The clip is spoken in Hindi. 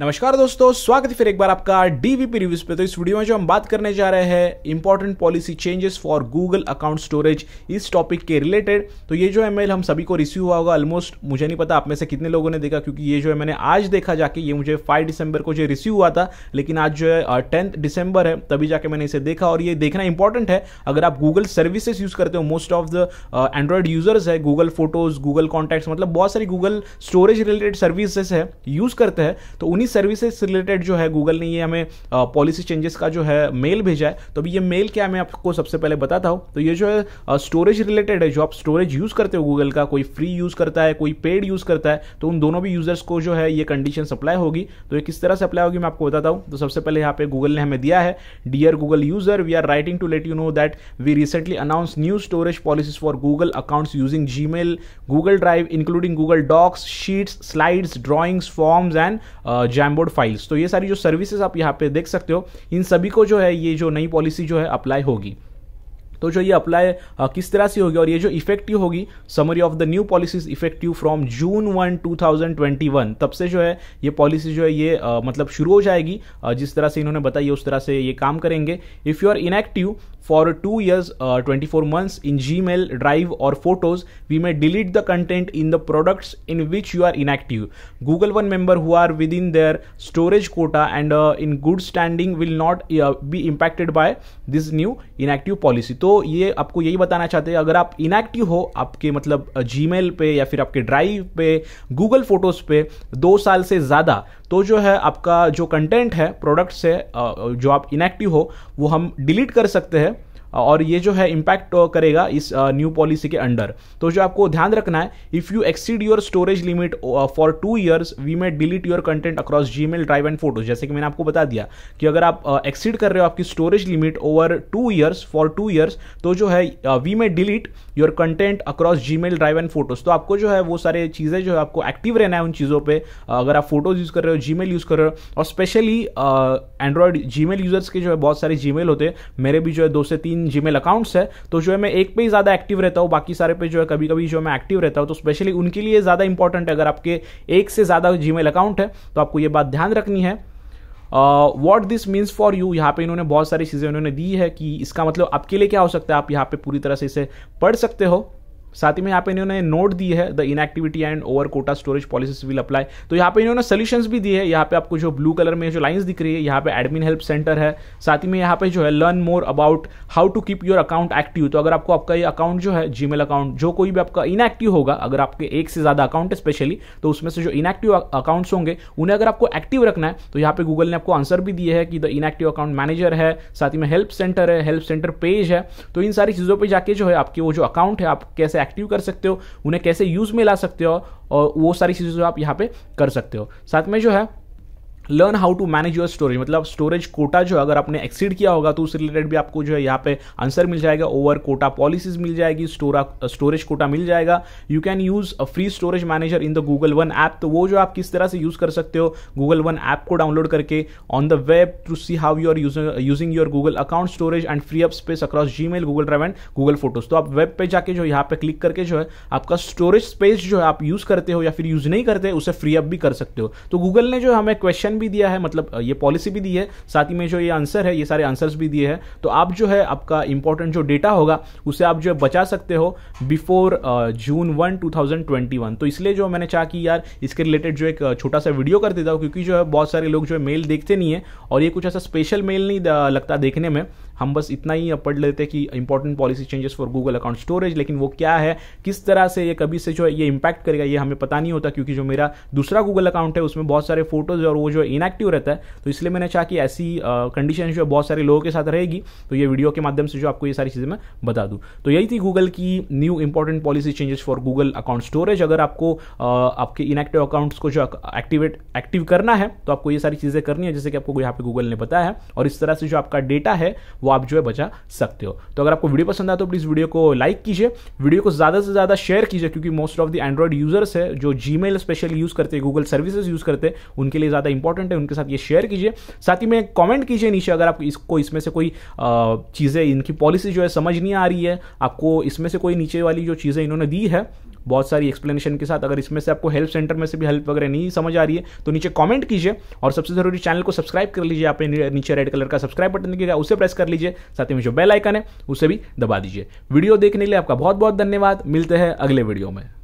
नमस्कार दोस्तों स्वागत है फिर एक बार आपका डीवीपी रिव्यूज पे तो इस वीडियो में जो हम बात करने जा रहे हैं important policy changes for Google account storage इस टॉपिक के रिलेटेड तो ये जो ईमेल हम सभी को रिसीव हुआ होगा ऑलमोस्ट मुझे नहीं पता आप में से कितने लोगों ने देखा क्योंकि ये जो है मैंने आज देखा जाके ये मुझे फाइव दिसंबर को जो रिसीव हुआ था लेकिन आज जो है टेंथ दिसंबर है तभी जाके मैंने इसे देखा और ये देखना इंपॉर्टेंट है अगर आप गूगल सर्विसेज यूज करते हो most of the Android users है गूगल फोटोज गूगल कॉन्टैक्ट मतलब बहुत सारी गूगल स्टोरेज रिलेटेड सर्विसेज है यूज करते हैं तो उन्हीं सर्विसेज रिलेटेड जो है गूगल ने ये हमें पॉलिसी चेंजेस का जो है मेल भेजा है तो अभी ये मेल क्या मैं आपको सबसे पहले बताता हूँ तो ये जो है स्टोरेज रिलेटेड है जो आप स्टोरेज यूज़ करते हो गूगल का कोई फ्री यूज़ करता है कोई पेड यूज़ करता है तो उन दोनों भी यूज़र्स को जो है ये कंडीशन अप्लाई होगी तो ये किस तरह से अप्लाई होगी मैं आपको बताता हूँ तो सबसे पहले यहाँ पे गूगल ने हमें दिया है dear Google user we are writing to let you know that we recently announce new storage policies for Google accounts using G Google Drive including Google Docs Sheets Slides Drawings Forms and Jamboard files तो ये सारी जो सर्विसेज आप यहाँ पे देख सकते हो इन सभी को जो है ये जो नई पॉलिसी जो है अप्लाई होगी तो जो ये अप्लाई किस तरह से होगी और ये जो इफेक्टिव होगी summary of the new policies effective from June one two thousand twenty one तब से जो है ये पॉलिसी जो है ये आ, मतलब शुरू हो जाएगी आ, जिस तरह से इन्होंने बताइए उस तरह से ये काम करेंगे if you are inactive for two years twenty four months in Gmail Drive और photos we may delete the content in the products in which you are inactive Google One member who are within their storage quota and in good standing will not be impacted by this new inactive policy तो तो ये आपको यही बताना चाहते हैं अगर आप इनएक्टिव हो आपके मतलब जी पे या फिर आपके ड्राइव पे गूगल फोटोज़ पे दो साल से ज़्यादा तो जो है आपका जो कंटेंट है प्रोडक्ट से जो आप इनएक्टिव हो वो हम डिलीट कर सकते हैं और ये जो है इम्पैक्ट uh, करेगा इस न्यू uh, पॉलिसी के अंडर तो जो आपको ध्यान रखना है if you exceed your storage limit for two years we may delete your content across Gmail Drive and photos जैसे कि मैंने आपको बता दिया कि अगर आप एक्सीड uh, कर रहे हो आपकी storage limit over two years for two years तो जो है we may delete your content across Gmail Drive and photos तो आपको जो है वो सारे चीज़ें जो है आपको एक्टिव रहना है उन चीज़ों पर अगर आप फोटोज यूज़ कर रहे हो जी यूज़ कर रहे हो और स्पेशली एंड्रॉयड जी यूज़र्स के जो है बहुत सारे जी होते हैं मेरे भी जो है दो से तीन तीन जीमेल अकाउंट्स है तो जो है मैं एक पे ही ज़्यादा एक्टिव रहता हूँ बाकी सारे पे जो है कभी कभी जो मैं एक्टिव रहता हूँ तो स्पेशली उनके लिए ज़्यादा इंपॉर्टेंट है अगर आपके एक से ज़्यादा जी अकाउंट है तो आपको ये बात ध्यान रखनी है what this means for you यहाँ पे इन्होंने बहुत सारी चीज़ें उन्होंने दी है कि इसका मतलब आपके लिए क्या हो सकता है आप यहाँ पे पूरी तरह से इसे पढ़ सकते हो साथ ही में यहाँ पे इन्होंने नोट दी है the inactivity and over quota storage policies will apply तो यहाँ पे इन्होंने सोल्यूशन भी दिए है यहाँ पे आपको जो ब्लू कलर में जो लाइन्स दिख रही है यहाँ पे एडमिन हेल्प सेंटर है साथ ही में यहाँ पे जो है learn more about how to keep your account active तो अगर आपको आपका ये अकाउंट जो है जी अकाउंट जो कोई भी आपका इनएक्टिव होगा अगर आपके एक से ज्यादा अकाउंट है स्पेशली तो उसमें से जो इनएक्टिव अकाउंट्स होंगे उन्हें अगर आपको एक्टिव रखना है तो यहाँ पे गूगल ने आपको आंसर भी दिए है कि द इनएक्टिव अकाउंट मैनेजर है साथ ही में हेल्प सेंटर है हेल्प सेंटर पेज है तो इन सारी चीज़ों पर जाके जो है आपके वो जो अकाउंट है आप कैसे एक्टिव कर सकते हो उन्हें कैसे यूज़ में ला सकते हो और वो सारी चीज़ें जो आप यहाँ पे कर सकते हो साथ में जो है learn how to manage your storage मतलब स्टोरेज कोटा जो अगर आपने एक्सीड किया होगा तो उस रिलेटेड भी आपको जो है यहाँ पे आंसर मिल जाएगा ओवर कोटा पॉलिसीज मिल जाएगी स्टोरा स्टोरेज कोटा मिल जाएगा you can use free storage manager in the Google One app तो वो जो आप किस तरह से यूज कर सकते हो गूगल वन ऐप को डाउनलोड करके on the web to see how you are using your Google account storage and free up space across Gmail Google Drive and Google photos तो आप वेब पे जाके जो यहाँ पे क्लिक करके जो है आपका स्टोरेज स्पेस जो है आप यूज करते हो या फिर यूज नहीं करते उसे फ्री अप भी कर सकते हो तो गूगल ने जो हमें क्वेश्चन भी दिया है मतलब ये पॉलिसी भी दी है साथ ही में जो ये आंसर है ये सारे आंसर्स भी दिए हैं तो आप जो है आपका इंपॉर्टेंट जो डेटा होगा उसे आप जो है बचा सकते हो बिफोर जून वन टू तो इसलिए जो मैंने चाह कि यार इसके रिलेटेड जो एक छोटा सा वीडियो कर देता हूँ क्योंकि जो है बहुत सारे लोग जो है मेल देखते नहीं है और ये कुछ ऐसा स्पेशल मेल नहीं लगता देखने में हम बस इतना ही पढ़ लेते हैं कि important policy changes for Google account storage लेकिन वो क्या है किस तरह से ये कभी से जो है ये इंपैक्ट करेगा ये हमें पता नहीं होता क्योंकि जो मेरा दूसरा गूगल अकाउंट है उसमें बहुत सारे फोटोज और वो जो इनएक्टिव रहता है तो इसलिए मैंने चाहा कि ऐसी कंडीशन जो है बहुत सारे लोगों के साथ रहेगी तो ये वीडियो के माध्यम से जो आपको ये सारी चीज़ें मैं बता दूँ तो यही थी गूगल की new important policy changes for Google account storage अगर आपको आपके इनएक्टिव अकाउंट्स को जो एक्टिवेट एक्टिव करना है तो आपको ये सारी चीज़ें करनी है जैसे कि आपको यहाँ पे गूगल ने बताया है और इस तरह से जो आपका डेटा है वो आप जो है बचा सकते हो तो अगर आपको वीडियो पसंद आया तो प्लीज़ वीडियो को लाइक कीजिए वीडियो को ज़्यादा से ज़्यादा शेयर कीजिए क्योंकि most of the Android users है जो जी स्पेशली यूज़ करते हैं गूगल सर्विसेज यूज़ करते हैं उनके लिए ज़्यादा इंपॉर्टेंट इंपॉर्टेंट है उनके साथ ये शेयर कीजिए साथ ही में कॉमेंट कीजिए नीचे अगर आपको इसको इसमें से कोई चीज़ें इनकी पॉलिसी जो है समझ नहीं आ रही है आपको इसमें से कोई नीचे वाली जो चीज़ें इन्होंने दी है बहुत सारी एक्सप्लेनेशन के साथ अगर इसमें से आपको हेल्प सेंटर में से भी हेल्प वगैरह नहीं समझ आ रही है तो नीचे कमेंट कीजिए और सबसे जरूरी चैनल को सब्सक्राइब कर लीजिए आप नीचे रेड कलर का सब्सक्राइब बटन दिखेगा उसे प्रेस कर लीजिए साथ ही में जो बेल आइकन है उसे भी दबा दीजिए वीडियो देखने के लिए आपका बहुत बहुत धन्यवाद मिलते हैं अगले वीडियो में